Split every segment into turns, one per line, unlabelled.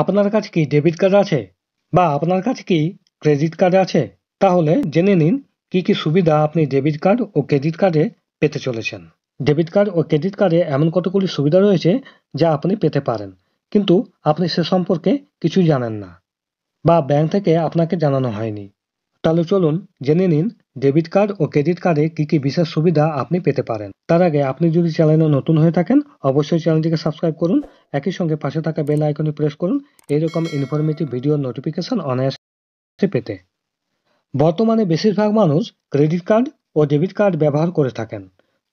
আপনার কাছে কি ডেবিট কার্ড আছে বা আপনার কাছে কি ক্রেডিট কার্ড আছে তাহলে জেনে নিন কি কি সুবিধা আপনি ডেবিট কার্ড ও ক্রেডিট কার্ডে পেতে চলেছেন ডেবিট কার্ড ও ক্রেডিট কার্ডে এমন কতগুলি সুবিধা রয়েছে যা আপনি পেতে পারেন কিন্তু আপনি সে সম্পর্কে কিছুই জানেন না বা ব্যাংক থেকে আপনাকে জানানো হয়নি তাহলে চলুন জেনে নিন ডেবিট কার্ড ও ক্রেডিট কার্ডে কি কি বিশেষ সুবিধা আপনি পেতে পারেন তার আগে আপনি যদি চ্যানেলে নতুন হয়ে থাকেন অবশ্যই চ্যানেলটিকে সাবস্ক্রাইব করুন একই সঙ্গে পাশে থাকা বেল আইকনে প্রেস করুন এইরকম ইনফরমেটিভ ভিডিও নোটিফিকেশন অনায়াসে পেতে বর্তমানে বেশিরভাগ মানুষ ক্রেডিট কার্ড ও ডেবিট কার্ড ব্যবহার করে থাকেন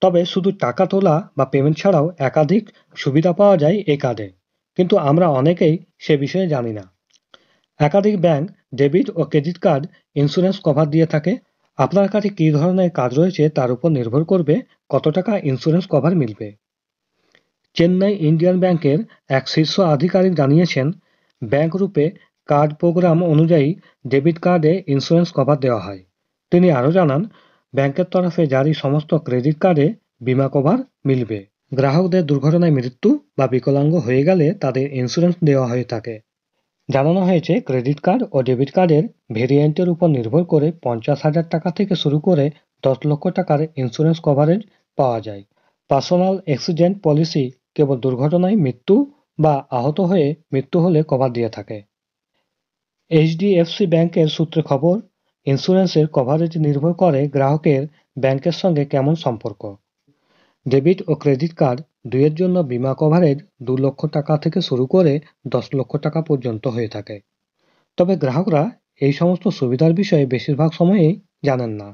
তবে শুধু টাকা তোলা বা পেমেন্ট ছাড়াও একাধিক সুবিধা পাওয়া যায় এ কার্ডে কিন্তু আমরা অনেকেই সে বিষয়ে জানি না একাধিক ব্যাংক ডেবিট ও ক্রেডিট কার্ড ইন্স্যুরেন্স কভার দিয়ে থাকে আপনার কাছে কী ধরনের কাজ রয়েছে তার উপর নির্ভর করবে কত টাকা ইন্স্যুরেন্স কভার মিলবে চেন্নাই ইন্ডিয়ান ব্যাংকের এক শীর্ষ আধিকারিক জানিয়েছেন ব্যাংক রূপে কার্ড প্রোগ্রাম অনুযায়ী ডেবিট কার্ডে ইন্স্যুরেন্স কভার দেওয়া হয় তিনি আরও জানান ব্যাংকের তরফে জারি সমস্ত ক্রেডিট কার্ডে বিমা কভার মিলবে গ্রাহকদের দুর্ঘটনায় মৃত্যু বা বিকলাঙ্গ হয়ে গেলে তাদের ইন্স্যুরেন্স দেওয়া হয়ে থাকে জানানো হয়েছে ক্রেডিট কার্ড ও ডেবিট কার্ডের ভেরিয়েন্টের উপর নির্ভর করে পঞ্চাশ হাজার টাকা থেকে শুরু করে দশ লক্ষ টাকার ইন্স্যুরেন্স কভারেজ পাওয়া যায় পার্সোনাল অ্যাক্সিডেন্ট পলিসি কেবল দুর্ঘটনায় মৃত্যু বা আহত হয়ে মৃত্যু হলে কভার দিয়ে থাকে এইচডিএফসি ব্যাংকের সূত্রে খবর ইন্স্যুরেন্সের কভারেজ নির্ভর করে গ্রাহকের ব্যাংকের সঙ্গে কেমন সম্পর্ক ডেবিট ও ক্রেডিট কার্ড দুইয়ের জন্য বীমা কভারেজ দু লক্ষ টাকা থেকে শুরু করে দশ লক্ষ টাকা পর্যন্ত হয়ে থাকে তবে গ্রাহকরা এই সমস্ত সুবিধার বিষয়ে বেশিরভাগ সময়েই জানেন না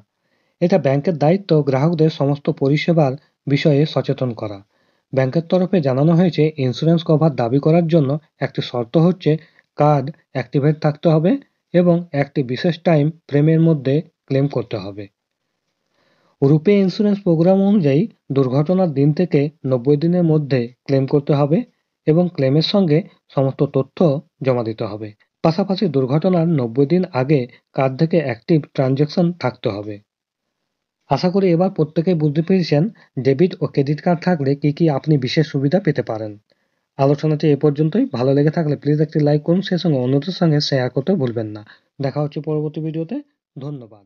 এটা ব্যাংকের দায়িত্ব গ্রাহকদের সমস্ত পরিষেবার বিষয়ে সচেতন করা ব্যাংকের তরফে জানানো হয়েছে ইন্স্যুরেন্স কভার দাবি করার জন্য একটি শর্ত হচ্ছে কার্ড অ্যাক্টিভেট থাকতে হবে এবং একটি বিশেষ টাইম ফ্রেমের মধ্যে ক্লেম করতে হবে রূপে ইন্স্যুরেন্স প্রোগ্রাম অনুযায়ী দুর্ঘটনার দিন থেকে নব্বই দিনের মধ্যে ক্লেম করতে হবে এবং ক্লেমের সঙ্গে সমস্ত তথ্য জমা দিতে হবে পাশাপাশি দুর্ঘটনার নব্বই দিন আগে কার্ড থেকে অ্যাক্টিভ ট্রানজ্যাকশন থাকতে হবে আশা করি এবার প্রত্যেকেই বুঝতে পেরেছেন ডেবিট ও ক্রেডিট কার্ড থাকলে কি কি আপনি বিশেষ সুবিধা পেতে পারেন আলোচনাটি এ পর্যন্তই ভালো লেগে থাকলে প্লিজ একটি লাইক করুন সেই সঙ্গে অন্যদের সঙ্গে শেয়ার করতে ভুলবেন না দেখা হচ্ছে পরবর্তী ভিডিওতে ধন্যবাদ